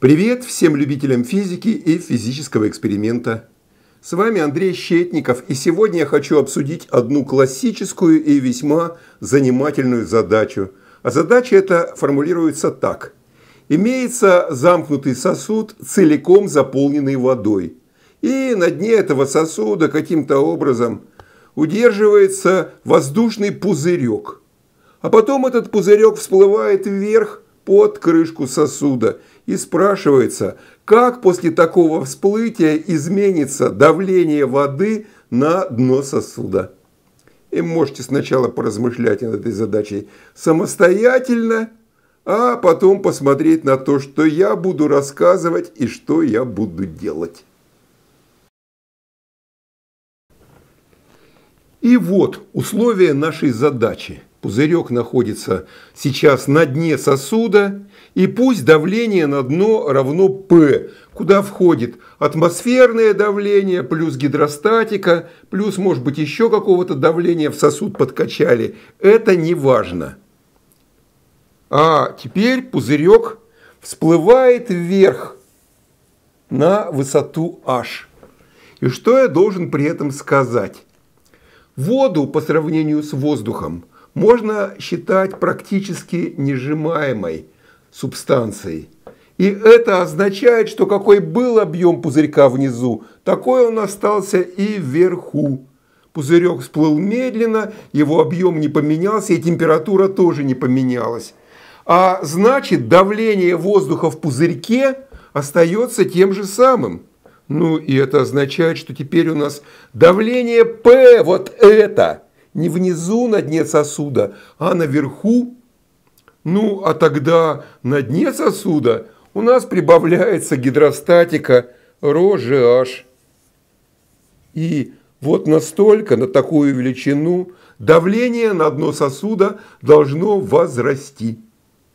Привет всем любителям физики и физического эксперимента. С вами Андрей Щетников, и сегодня я хочу обсудить одну классическую и весьма занимательную задачу. А задача эта формулируется так. Имеется замкнутый сосуд, целиком заполненный водой. И на дне этого сосуда каким-то образом удерживается воздушный пузырек. А потом этот пузырек всплывает вверх – под крышку сосуда и спрашивается, как после такого всплытия изменится давление воды на дно сосуда. И можете сначала поразмышлять над этой задачей самостоятельно, а потом посмотреть на то, что я буду рассказывать и что я буду делать. И вот условия нашей задачи – пузырек находится сейчас на дне сосуда, и пусть давление на дно равно P, куда входит атмосферное давление плюс гидростатика, плюс, может быть, еще какого-то давления в сосуд подкачали. Это не важно. А теперь пузырек всплывает вверх на высоту H. И что я должен при этом сказать? Воду по сравнению с воздухом – можно считать практически нежимаемой субстанцией. И это означает, что какой был объем пузырька внизу, такой он остался и вверху. Пузырек всплыл медленно, его объем не поменялся, и температура тоже не поменялась. А значит, давление воздуха в пузырьке остается тем же самым. Ну и это означает, что теперь у нас давление P, вот это – не внизу на дне сосуда, а наверху. Ну, а тогда на дне сосуда у нас прибавляется гидростатика ρ И вот настолько, на такую величину, давление на дно сосуда должно возрасти.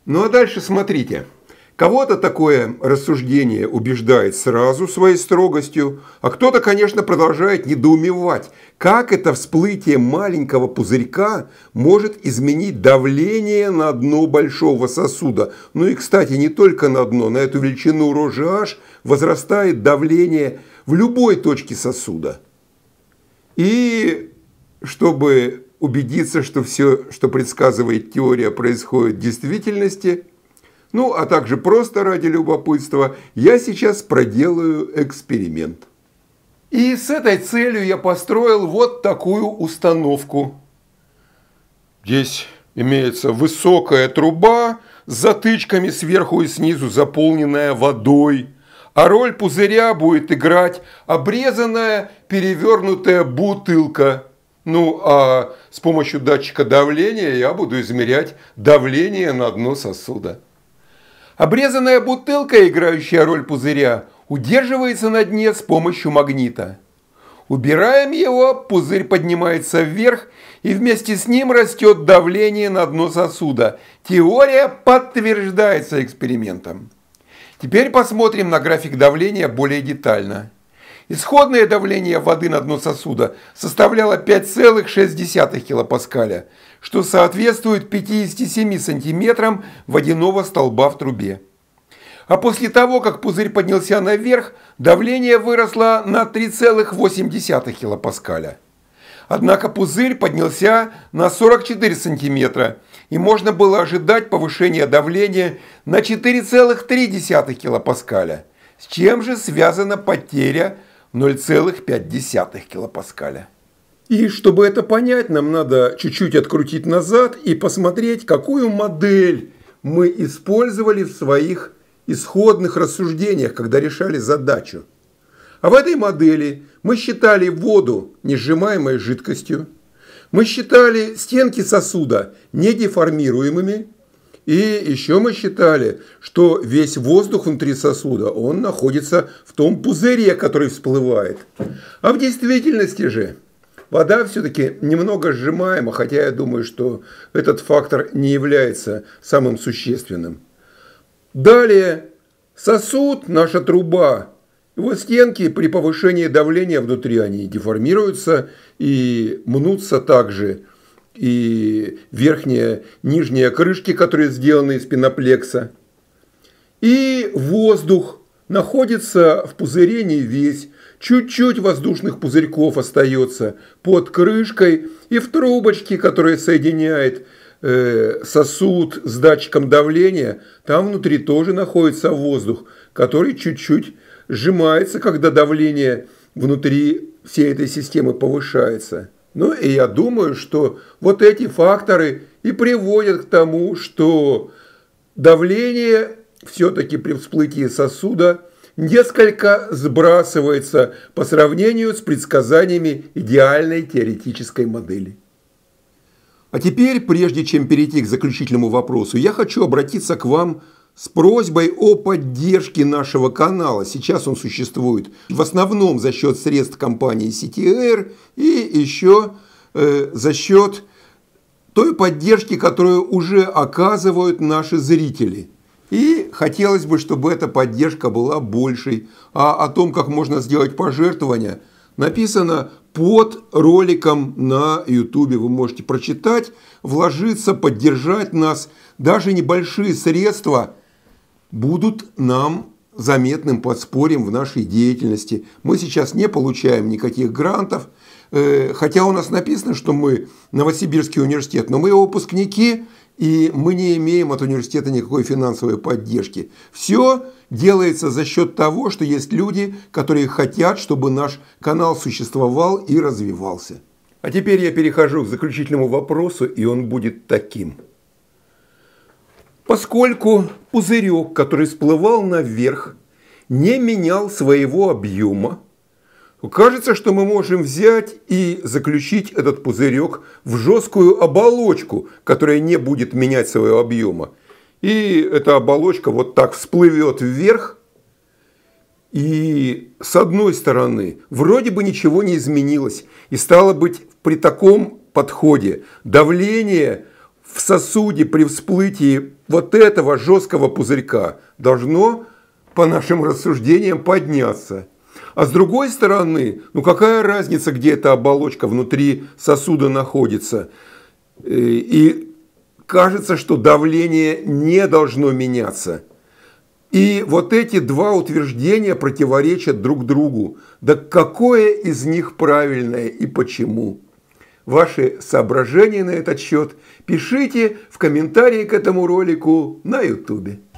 Ну а дальше смотрите – Кого-то такое рассуждение убеждает сразу своей строгостью, а кто-то, конечно, продолжает недоумевать, как это всплытие маленького пузырька может изменить давление на дно большого сосуда. Ну и, кстати, не только на дно, на эту величину рожи H возрастает давление в любой точке сосуда. И чтобы убедиться, что все, что предсказывает теория, происходит в действительности – ну а также просто ради любопытства, я сейчас проделаю эксперимент. И с этой целью я построил вот такую установку. Здесь имеется высокая труба с затычками сверху и снизу, заполненная водой. А роль пузыря будет играть обрезанная перевернутая бутылка. Ну, а с помощью датчика давления я буду измерять давление на дно сосуда. Обрезанная бутылка, играющая роль пузыря, удерживается на дне с помощью магнита. Убираем его, пузырь поднимается вверх, и вместе с ним растет давление на дно сосуда. Теория подтверждается экспериментом. Теперь посмотрим на график давления более детально. Исходное давление воды на дно сосуда составляло 5,6 кПа, что соответствует 57 сантиметрам водяного столба в трубе. А после того, как пузырь поднялся наверх, давление выросло на 3,8 кПа. Однако пузырь поднялся на 44 сантиметра, и можно было ожидать повышения давления на 4,3 килопаскаля. С чем же связана потеря 0,5 килопаскаля. И чтобы это понять, нам надо чуть-чуть открутить назад и посмотреть, какую модель мы использовали в своих исходных рассуждениях, когда решали задачу. А в этой модели мы считали воду несжимаемой жидкостью, мы считали стенки сосуда недеформируемыми, и еще мы считали, что весь воздух внутри сосуда, он находится в том пузыре, который всплывает. А в действительности же вода все-таки немного сжимаема, хотя я думаю, что этот фактор не является самым существенным. Далее сосуд, наша труба, его стенки при повышении давления внутри они деформируются и мнутся также и верхние, нижние крышки, которые сделаны из пеноплекса. И воздух находится в пузыре весь, чуть-чуть воздушных пузырьков остается под крышкой и в трубочке, которая соединяет э, сосуд с датчиком давления, там внутри тоже находится воздух, который чуть-чуть сжимается, когда давление внутри всей этой системы повышается. Ну и я думаю, что вот эти факторы и приводят к тому, что давление все-таки при всплытии сосуда несколько сбрасывается по сравнению с предсказаниями идеальной теоретической модели. А теперь, прежде чем перейти к заключительному вопросу, я хочу обратиться к вам с просьбой о поддержке нашего канала. Сейчас он существует в основном за счет средств компании CTR и еще э, за счет той поддержки, которую уже оказывают наши зрители. И хотелось бы, чтобы эта поддержка была большей. А о том, как можно сделать пожертвования, написано под роликом на YouTube. Вы можете прочитать, вложиться, поддержать нас. Даже небольшие средства – будут нам заметным подспорьем в нашей деятельности. Мы сейчас не получаем никаких грантов, э, хотя у нас написано, что мы Новосибирский университет, но мы его выпускники, и мы не имеем от университета никакой финансовой поддержки. Все делается за счет того, что есть люди, которые хотят, чтобы наш канал существовал и развивался. А теперь я перехожу к заключительному вопросу, и он будет таким – поскольку пузырек, который всплывал наверх, не менял своего объема, кажется, что мы можем взять и заключить этот пузырек в жесткую оболочку, которая не будет менять своего объема. И эта оболочка вот так всплывет вверх, и с одной стороны, вроде бы ничего не изменилось, и стало быть, при таком подходе давление – в сосуде при всплытии вот этого жесткого пузырька должно, по нашим рассуждениям, подняться. А с другой стороны, ну какая разница, где эта оболочка внутри сосуда находится? Э, и кажется, что давление не должно меняться. И вот эти два утверждения противоречат друг другу. Да какое из них правильное и почему? ваши соображения на этот счет пишите в комментарии к этому ролику на YouTube.